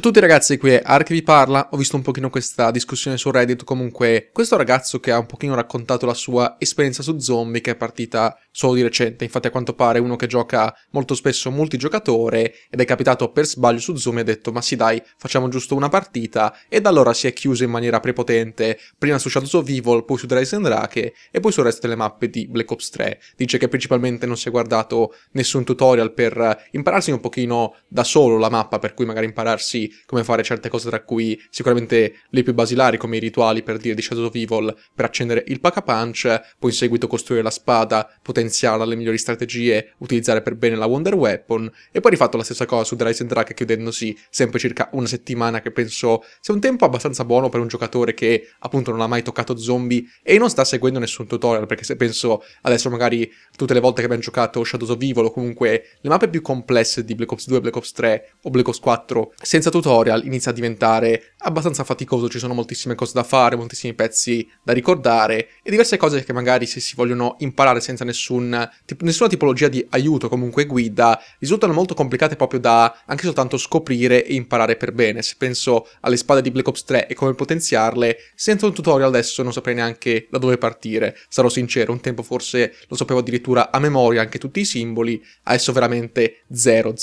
Ciao a tutti ragazzi, qui è Ark vi parla, ho visto un pochino questa discussione su Reddit, comunque questo ragazzo che ha un pochino raccontato la sua esperienza su zombie che è partita solo di recente, infatti a quanto pare uno che gioca molto spesso multigiocatore ed è capitato per sbaglio su Zoom e ha detto ma sì dai facciamo giusto una partita e da allora si è chiuso in maniera prepotente prima su Shadows of Evil, poi su Dice and Drake e poi sul resto delle mappe di Black Ops 3. Dice che principalmente non si è guardato nessun tutorial per impararsi un pochino da solo la mappa, per cui magari impararsi come fare certe cose tra cui sicuramente le più basilari come i rituali per dire di Shadows of Evil per accendere il pack a punch, poi in seguito costruire la spada, potenziare potenziarla, le migliori strategie, utilizzare per bene la Wonder Weapon, e poi rifatto la stessa cosa su The and Drag chiudendosi sempre circa una settimana che penso sia un tempo abbastanza buono per un giocatore che appunto non ha mai toccato zombie e non sta seguendo nessun tutorial, perché se penso adesso magari tutte le volte che abbiamo giocato Shadows of Evil o comunque le mappe più complesse di Black Ops 2, Black Ops 3 o Black Ops 4, senza tutorial inizia a diventare abbastanza faticoso, ci sono moltissime cose da fare, moltissimi pezzi da ricordare e diverse cose che magari se si vogliono imparare senza nessun nessun, tip- nessuna tipologia di aiuto, comunque guida, risultano molto complicate proprio da anche soltanto scoprire e imparare per bene. Se penso alle spade di Black Ops 3 e come potenziarle, senza un tutorial adesso non saprei neanche da dove partire, sarò sincero, un tempo forse lo sapevo addirittura a memoria anche tutti i simboli, adesso veramente 000.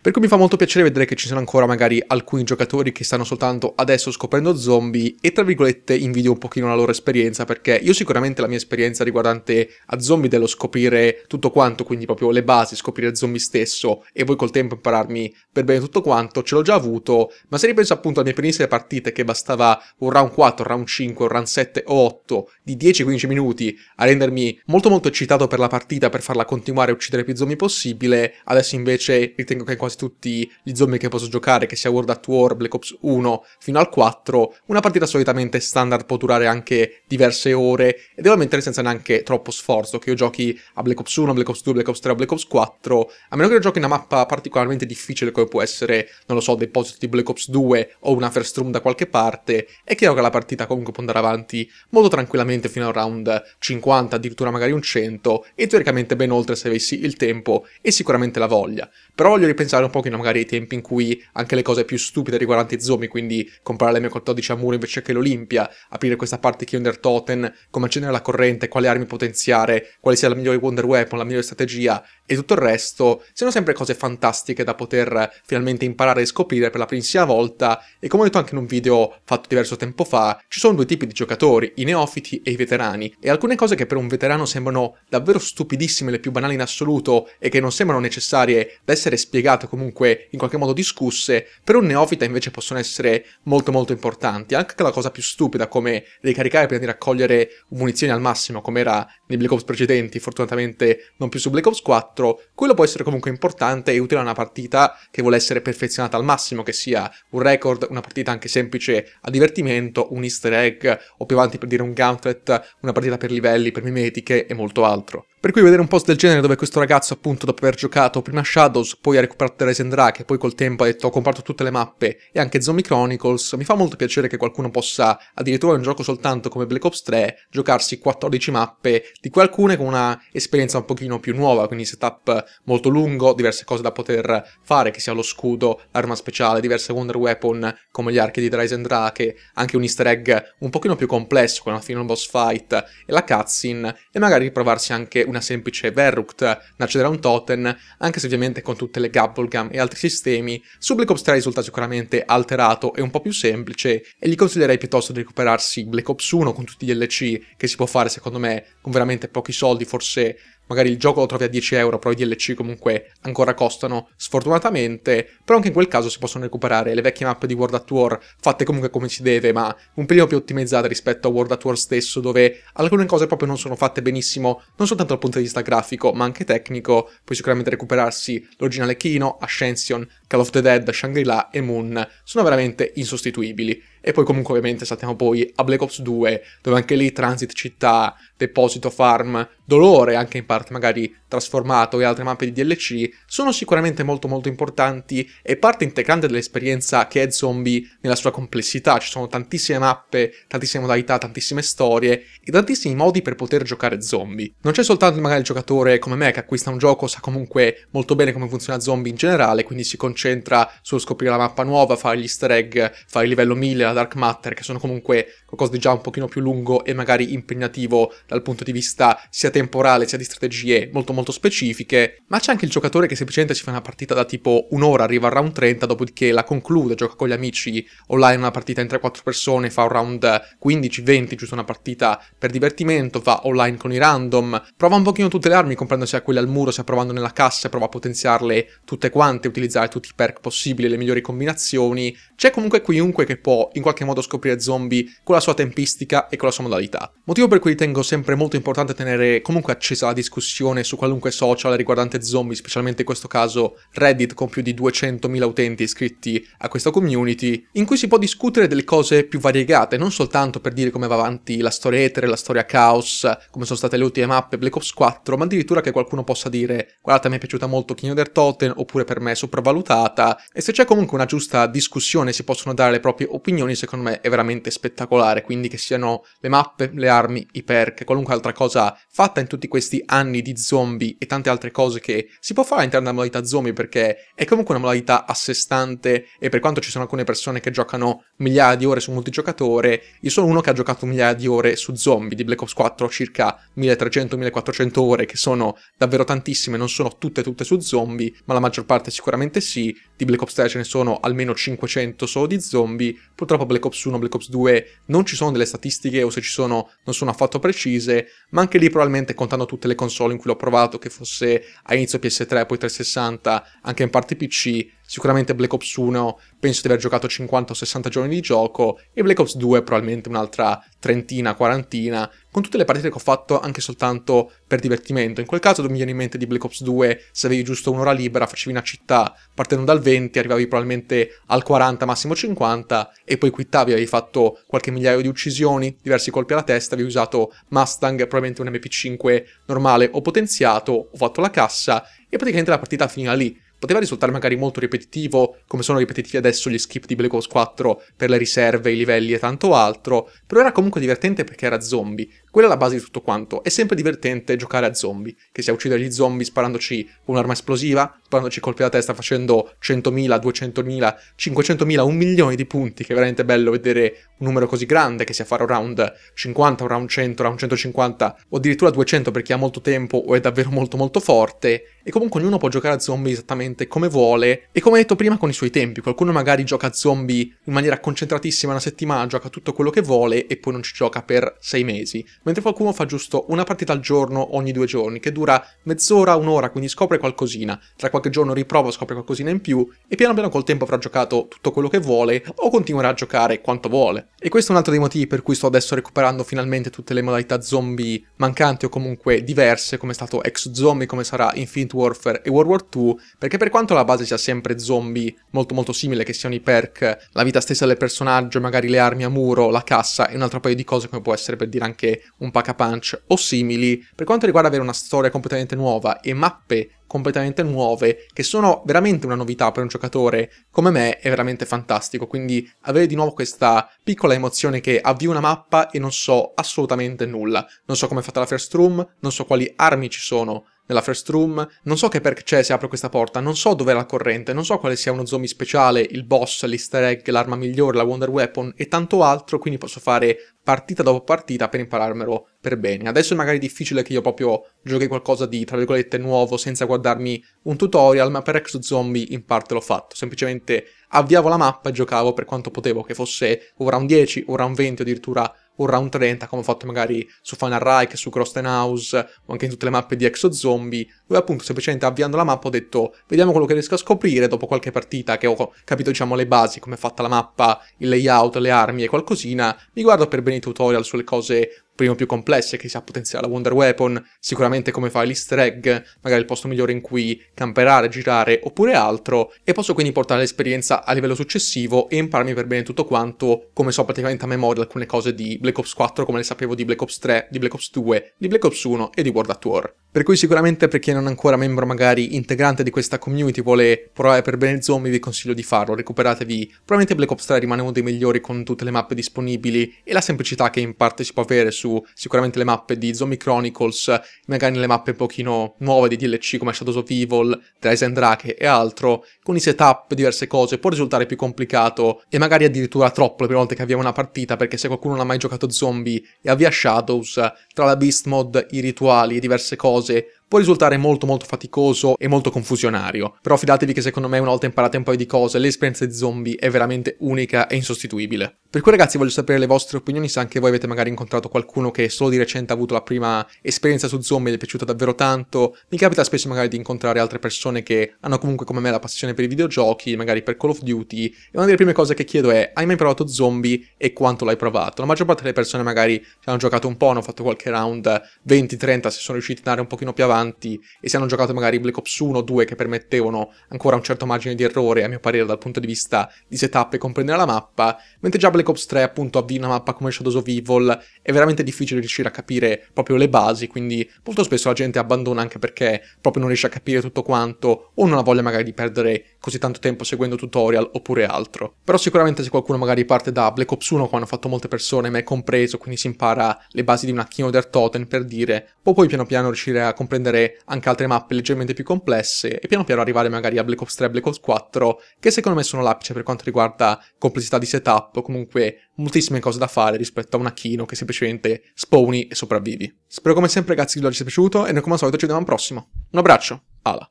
Per cui mi fa molto piacere vedere che ci sono ancora magari alcuni giocatori che stanno soltanto adesso scoprendo zombie e tra virgolette invidio un pochino la loro esperienza perché io sicuramente la mia esperienza riguardante a zombie dello scoprire tutto quanto, quindi proprio le basi, scoprire zombie stesso e poi col tempo impararmi per bene tutto quanto, ce l'ho già avuto, ma se ripenso appunto alle mie primissime partite che bastava un round 4, un round 5, un round 7 o 8 di 10-15 minuti a rendermi molto molto eccitato per la partita per farla continuare a uccidere più zombie possibile, adesso invece ritengo che in qualche quasi tutti gli zombie che posso giocare, che sia World at War, Black Ops 1 fino al 4, una partita solitamente standard può durare anche diverse ore e devo ammettere senza neanche troppo sforzo che io giochi a Black Ops 1, Black Ops 2, Black Ops 3 Black Ops 4, a meno che io giochi una mappa particolarmente difficile come può essere, non lo so, Deposito di Black Ops 2 o una First Room da qualche parte, è chiaro che la partita comunque può andare avanti molto tranquillamente fino al round 50, addirittura magari un 100 e teoricamente ben oltre se avessi il tempo e sicuramente la voglia. Però voglio ripensare accorciare un pochino magari i tempi in cui anche le cose più stupide riguardanti i zombie, quindi comprare l'M14 a muro invece che l'Olimpia, aprire questa parte che Kinder Totem, come accendere la corrente, quale armi potenziare, quale sia la migliore Wonder Weapon, la migliore strategia, e tutto il resto sono sempre cose fantastiche da poter finalmente imparare e scoprire per la primissima volta e come ho detto anche in un video fatto diverso tempo fa, ci sono due tipi di giocatori, i neofiti e i veterani e alcune cose che per un veterano sembrano davvero stupidissime, le più banali in assoluto e che non sembrano necessarie da essere spiegate o comunque in qualche modo discusse, per un neofita invece possono essere molto molto importanti, anche la cosa più stupida come ricaricare prima di raccogliere munizioni al massimo come era nei Black Ops precedenti, fortunatamente non più su Black Ops 4, 4, quello può essere comunque importante e utile a una partita che vuole essere perfezionata al massimo, che sia un record, una partita anche semplice a divertimento, un easter egg o più avanti per dire un gauntlet, una partita per livelli, per mimetiche e molto altro. Per cui vedere un post del genere dove questo ragazzo appunto dopo aver giocato prima Shadows, poi ha recuperato Horizon e poi col tempo ha detto ho comprato tutte le mappe e anche Zombie Chronicles, mi fa molto piacere che qualcuno possa, addirittura in un gioco soltanto come Black Ops 3, giocarsi 14 mappe, di cui alcune con una esperienza un pochino più nuova, quindi setup molto lungo, diverse cose da poter fare, che sia lo scudo, l'arma speciale, diverse Wonder Weapon come gli archi di Horizon Drake, anche un easter egg un pochino più complesso con la final boss fight e la cutscene, e magari provarsi anche una semplice Verrucht nascerà un totem, anche se ovviamente con tutte le Gabblegum e altri sistemi, su Black Ops 3 risulta sicuramente alterato e un po' più semplice, e gli consiglierei piuttosto di recuperarsi Black Ops 1 con tutti gli LC che si può fare secondo me con veramente pochi soldi, forse magari il gioco lo trovi a 10 euro, però i DLC comunque ancora costano sfortunatamente, però anche in quel caso si possono recuperare le vecchie mappe di World at War, fatte comunque come si deve, ma un pelino più ottimizzate rispetto a World at War stesso, dove alcune cose proprio non sono fatte benissimo, non soltanto dal punto di vista grafico, ma anche tecnico, puoi sicuramente recuperarsi l'originale Kino, Ascension, Call of the Dead, Shangri-La e Moon, sono veramente insostituibili. E poi comunque ovviamente saltiamo poi a Black Ops 2, dove anche lì transit città, deposito farm, dolore anche in parte magari trasformato e altre mappe di DLC, sono sicuramente molto molto importanti e parte integrante dell'esperienza che è Zombie nella sua complessità. Ci sono tantissime mappe, tantissime modalità, tantissime storie e tantissimi modi per poter giocare Zombie. Non c'è soltanto magari il giocatore come me che acquista un gioco, sa comunque molto bene come funziona Zombie in generale, quindi si concentra sullo scoprire la mappa nuova, fare gli easter egg, fare il livello 1000, della Dark Matter, che sono comunque qualcosa di già un pochino più lungo e magari impegnativo dal punto di vista sia temporale sia di strategie molto molto specifiche, ma c'è anche il giocatore che semplicemente si fa una partita da tipo un'ora, arriva al round 30, dopodiché la conclude, gioca con gli amici online una partita in 3-4 persone, fa un round 15-20, giusto una partita per divertimento, va online con i random, prova un pochino tutte le armi, comprendosi sia quelle al muro, sia provando nella cassa, prova a potenziarle tutte quante, utilizzare tutti i perk possibili, le migliori combinazioni. C'è comunque chiunque che può in qualche modo scoprire zombie con la sua tempistica e con la sua modalità. Motivo per cui ritengo sempre molto importante tenere comunque accesa la discussione su qualunque social riguardante zombie, specialmente in questo caso Reddit con più di 200.000 utenti iscritti a questa community, in cui si può discutere delle cose più variegate, non soltanto per dire come va avanti la storia etere, la storia caos, come sono state le ultime mappe Black Ops 4, ma addirittura che qualcuno possa dire guardate mi è piaciuta molto King of the Totten oppure per me è sopravvalutata e se c'è comunque una giusta discussione si possono dare le proprie opinioni ambientazioni secondo me è veramente spettacolare, quindi che siano le mappe, le armi, i perk, qualunque altra cosa fatta in tutti questi anni di zombie e tante altre cose che si può fare all'interno della modalità zombie perché è comunque una modalità a sé stante e per quanto ci sono alcune persone che giocano migliaia di ore su multigiocatore, io sono uno che ha giocato migliaia di ore su zombie di Black Ops 4, circa 1300-1400 ore che sono davvero tantissime, non sono tutte tutte su zombie, ma la maggior parte sicuramente sì, di Black Ops 3 ce ne sono almeno 500 solo di zombie, purtroppo proprio Black Ops 1, Black Ops 2 non ci sono delle statistiche o se ci sono non sono affatto precise, ma anche lì probabilmente contando tutte le console in cui l'ho provato, che fosse a inizio PS3, poi 360, anche in parte PC, Sicuramente Black Ops 1 penso di aver giocato 50 o 60 giorni di gioco e Black Ops 2 probabilmente un'altra trentina, quarantina, con tutte le partite che ho fatto anche soltanto per divertimento. In quel caso mi viene in mente di Black Ops 2, se avevi giusto un'ora libera facevi una città partendo dal 20, arrivavi probabilmente al 40, massimo 50 e poi quittavi, avevi fatto qualche migliaio di uccisioni, diversi colpi alla testa, avevi usato Mustang, probabilmente un MP5 normale o potenziato, ho fatto la cassa e praticamente la partita finiva lì poteva risultare magari molto ripetitivo, come sono ripetitivi adesso gli skip di Black Ops 4 per le riserve, i livelli e tanto altro, però era comunque divertente perché era zombie, quella è la base di tutto quanto. È sempre divertente giocare a zombie, che sia uccidere gli zombie sparandoci un'arma esplosiva, sparandoci colpi alla testa facendo 100.000, 200.000, 500.000, un milione di punti, che è veramente bello vedere un numero così grande, che sia fare un round 50, un round 100, un round 150 o addirittura 200 per chi ha molto tempo o è davvero molto molto forte. E comunque ognuno può giocare a zombie esattamente come vuole e come detto prima con i suoi tempi. Qualcuno magari gioca a zombie in maniera concentratissima una settimana, gioca tutto quello che vuole e poi non ci gioca per sei mesi mentre qualcuno fa giusto una partita al giorno ogni due giorni, che dura mezz'ora, un'ora, quindi scopre qualcosina, tra qualche giorno riprova, scopre qualcosina in più, e piano piano col tempo avrà giocato tutto quello che vuole, o continuerà a giocare quanto vuole. E questo è un altro dei motivi per cui sto adesso recuperando finalmente tutte le modalità zombie mancanti o comunque diverse, come è stato ex-zombie, come sarà Infinite Warfare e World War 2, perché per quanto la base sia sempre zombie molto molto simile, che siano i perk, la vita stessa del personaggio, magari le armi a muro, la cassa e un altro paio di cose come può essere per dire anche un pack a punch o simili, per quanto riguarda avere una storia completamente nuova e mappe completamente nuove, che sono veramente una novità per un giocatore come me, è veramente fantastico. Quindi avere di nuovo questa piccola emozione che avvio una mappa e non so assolutamente nulla. Non so come è fatta la first room, non so quali armi ci sono, nella first room, non so che perché cioè, se apre questa porta, non so dov'è la corrente, non so quale sia uno zombie speciale, il boss, l'easter egg, l'arma migliore, la wonder weapon e tanto altro, quindi posso fare partita dopo partita per impararmelo per bene. Adesso è magari difficile che io proprio giochi qualcosa di, tra virgolette, nuovo senza guardarmi un tutorial, ma per ex Zombie in parte l'ho fatto, semplicemente avviavo la mappa e giocavo per quanto potevo, che fosse un round 10, un round 20 addirittura un round 30 come ho fatto magari su Final Rike, su Crossden House o anche in tutte le mappe di Exo Zombie dove appunto semplicemente avviando la mappa ho detto vediamo quello che riesco a scoprire dopo qualche partita che ho capito diciamo le basi come è fatta la mappa, il layout, le armi e qualcosina mi guardo per bene i tutorial sulle cose prima o più complesse, che sia potenziare la Wonder Weapon, sicuramente come fare l'easter egg, magari il posto migliore in cui camperare, girare oppure altro, e posso quindi portare l'esperienza a livello successivo e impararmi per bene tutto quanto, come so praticamente a memoria alcune cose di Black Ops 4, come le sapevo di Black Ops 3, di Black Ops 2, di Black Ops 1 e di World at War. Per cui sicuramente per chi non è ancora membro magari integrante di questa community vuole provare per bene il zombie vi consiglio di farlo, recuperatevi, probabilmente Black Ops 3 rimane uno dei migliori con tutte le mappe disponibili e la semplicità che in parte si può avere su sicuramente le mappe di Zombie Chronicles, magari nelle mappe un pochino nuove di DLC come Shadows of Evil, Rise and Drake e altro, con i setup, diverse cose, può risultare più complicato e magari addirittura troppo le prime volte che avviamo una partita perché se qualcuno non ha mai giocato zombie e avvia Shadows, tra la Beast Mod, i rituali e diverse cose, 12 può risultare molto molto faticoso e molto confusionario, però fidatevi che secondo me una volta imparate un paio di cose, l'esperienza di zombie è veramente unica e insostituibile. Per cui ragazzi voglio sapere le vostre opinioni, se anche voi avete magari incontrato qualcuno che solo di recente ha avuto la prima esperienza su zombie e gli è piaciuta davvero tanto, mi capita spesso magari di incontrare altre persone che hanno comunque come me la passione per i videogiochi, magari per Call of Duty, e una delle prime cose che chiedo è hai mai provato zombie e quanto l'hai provato? La maggior parte delle persone magari ci hanno giocato un po', hanno fatto qualche round 20-30 se sono riusciti ad andare un pochino più avanti, avanti e se hanno giocato magari Black Ops 1 o 2 che permettevano ancora un certo margine di errore, a mio parere, dal punto di vista di setup e comprendere la mappa, mentre già Black Ops 3 appunto avvii una mappa come Shadows of Evil, è veramente difficile riuscire a capire proprio le basi, quindi molto spesso la gente abbandona anche perché proprio non riesce a capire tutto quanto o non ha voglia magari di perdere così tanto tempo seguendo tutorial oppure altro. Però sicuramente se qualcuno magari parte da Black Ops 1 come hanno fatto molte persone, me compreso, quindi si impara le basi di una Kino der Totem per dire, può poi piano piano riuscire a comprendere anche altre mappe leggermente più complesse e piano piano arrivare magari a Black Ops 3 e Black Ops 4 che secondo me sono l'apice per quanto riguarda complessità di setup o comunque moltissime cose da fare rispetto a una Kino che semplicemente spawni e sopravvivi. Spero come sempre ragazzi che vi sia piaciuto e noi come al solito ci vediamo al prossimo. Un abbraccio, ala!